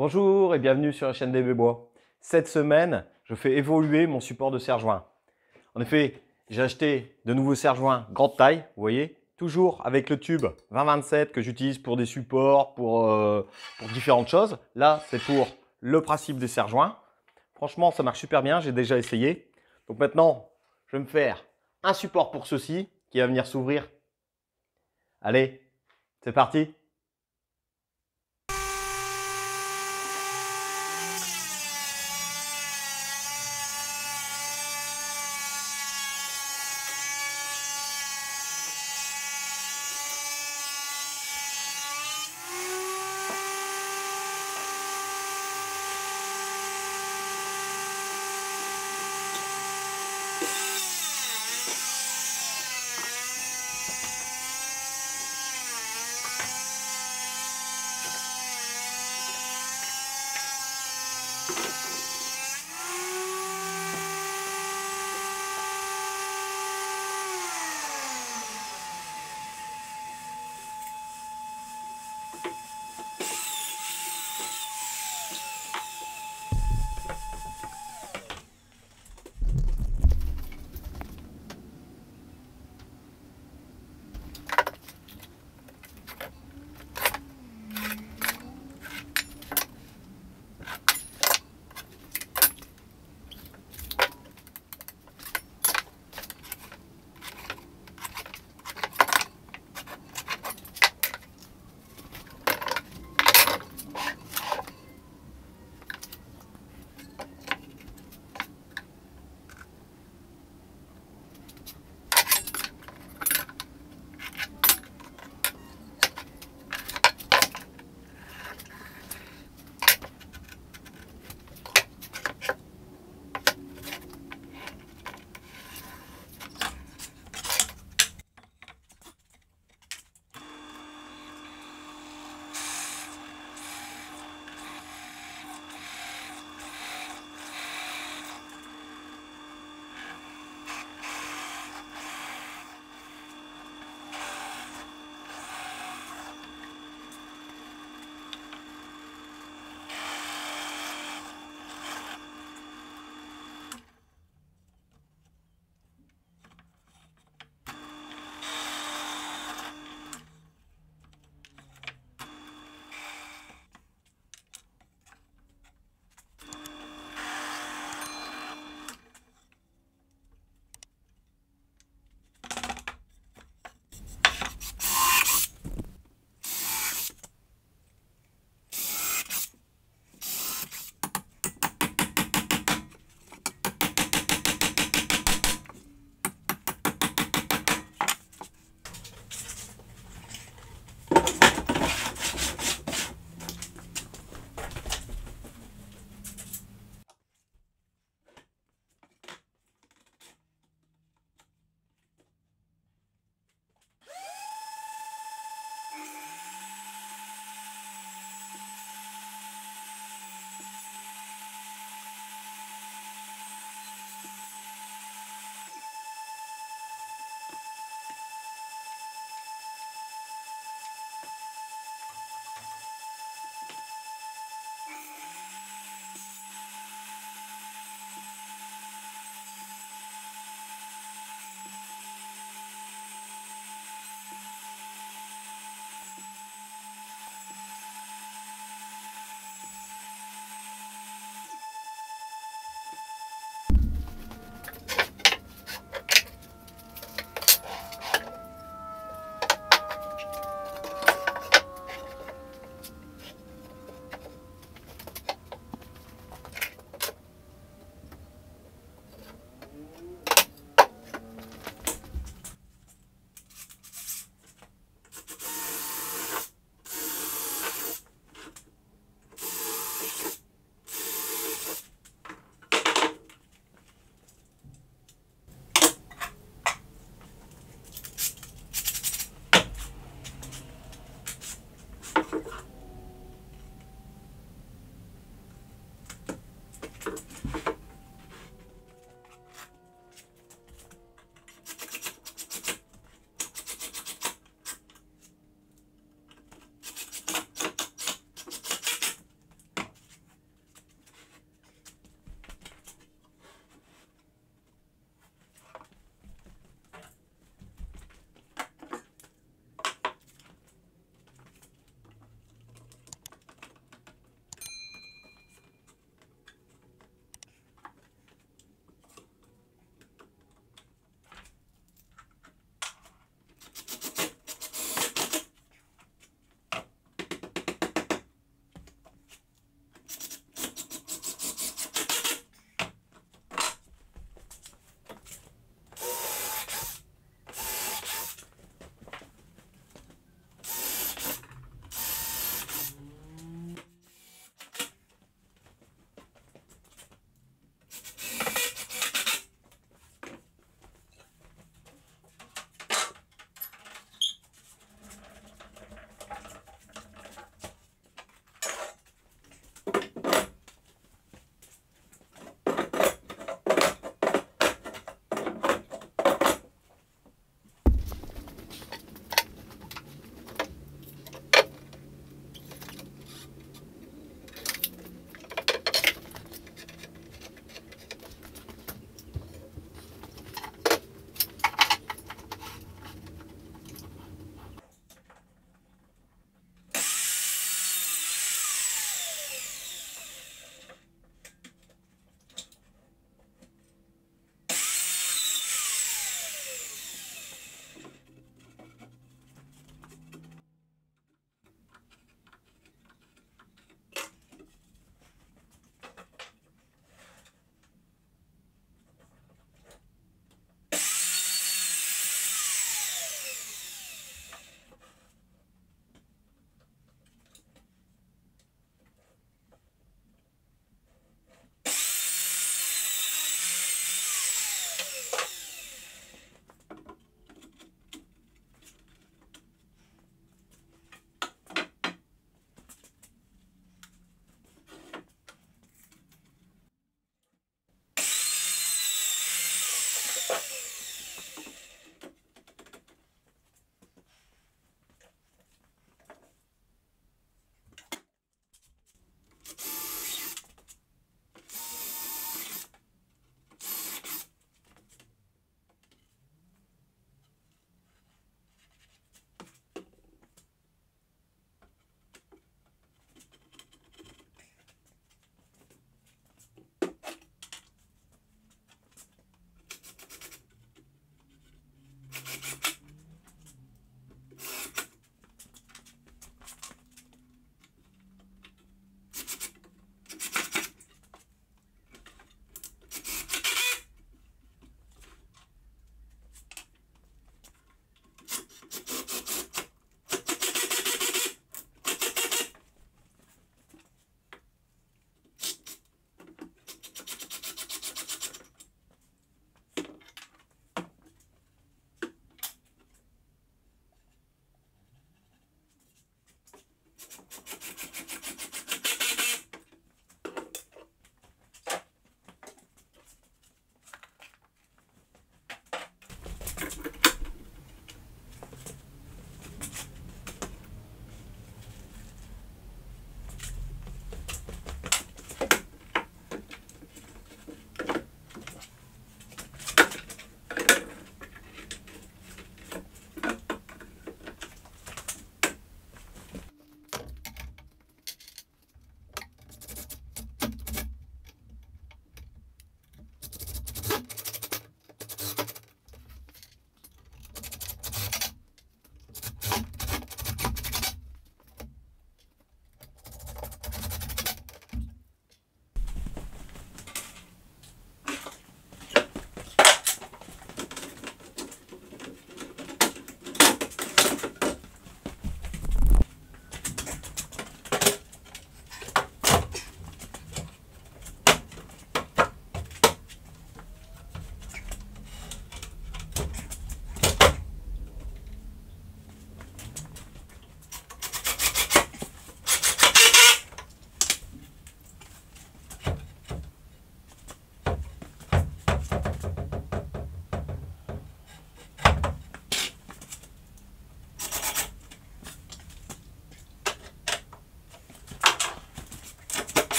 Bonjour et bienvenue sur la chaîne des Bois. Cette semaine, je fais évoluer mon support de serre-joint. En effet, j'ai acheté de nouveaux serre-joints grande taille, vous voyez, toujours avec le tube 2027 que j'utilise pour des supports, euh, pour, différentes choses. Là, c'est pour le principe des serre-joints. Franchement, ça marche super bien, j'ai déjà essayé. Donc maintenant, je vais me faire un support pour ceci qui va venir s'ouvrir. Allez, c'est parti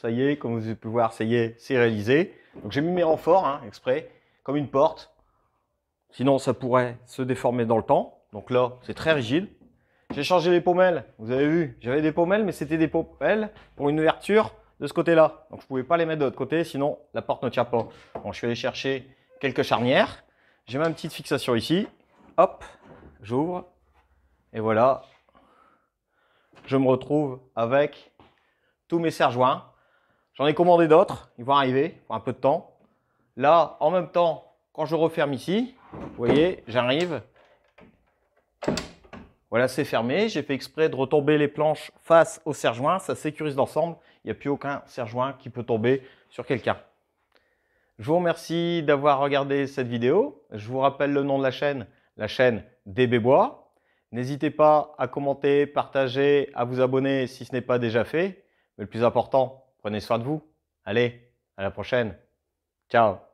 ça y est, comme vous avez pu voir, ça y est, c'est réalisé. Donc j'ai mis mes renforts, hein, exprès, comme une porte. Sinon, ça pourrait se déformer dans le temps. Donc là, c'est très rigide. J'ai changé les pommelles, vous avez vu, j'avais des pommelles, mais c'était des pommelles pour une ouverture de ce côté-là. Donc je ne pouvais pas les mettre de l'autre côté, sinon la porte ne tient pas. Bon, je suis allé chercher quelques charnières. J'ai ma petite fixation ici. Hop, j'ouvre. Et voilà, je me retrouve avec tous mes serre-joints J'en ai commandé d'autres, ils vont arriver, pour un peu de temps. Là, en même temps, quand je referme ici, vous voyez, j'arrive. Voilà, c'est fermé. J'ai fait exprès de retomber les planches face au serre-joint. Ça sécurise l'ensemble. Il n'y a plus aucun serre-joint qui peut tomber sur quelqu'un. Je vous remercie d'avoir regardé cette vidéo. Je vous rappelle le nom de la chaîne, la chaîne DB Bois. N'hésitez pas à commenter, partager, à vous abonner si ce n'est pas déjà fait. Mais le plus important, Prenez soin de vous. Allez, à la prochaine. Ciao.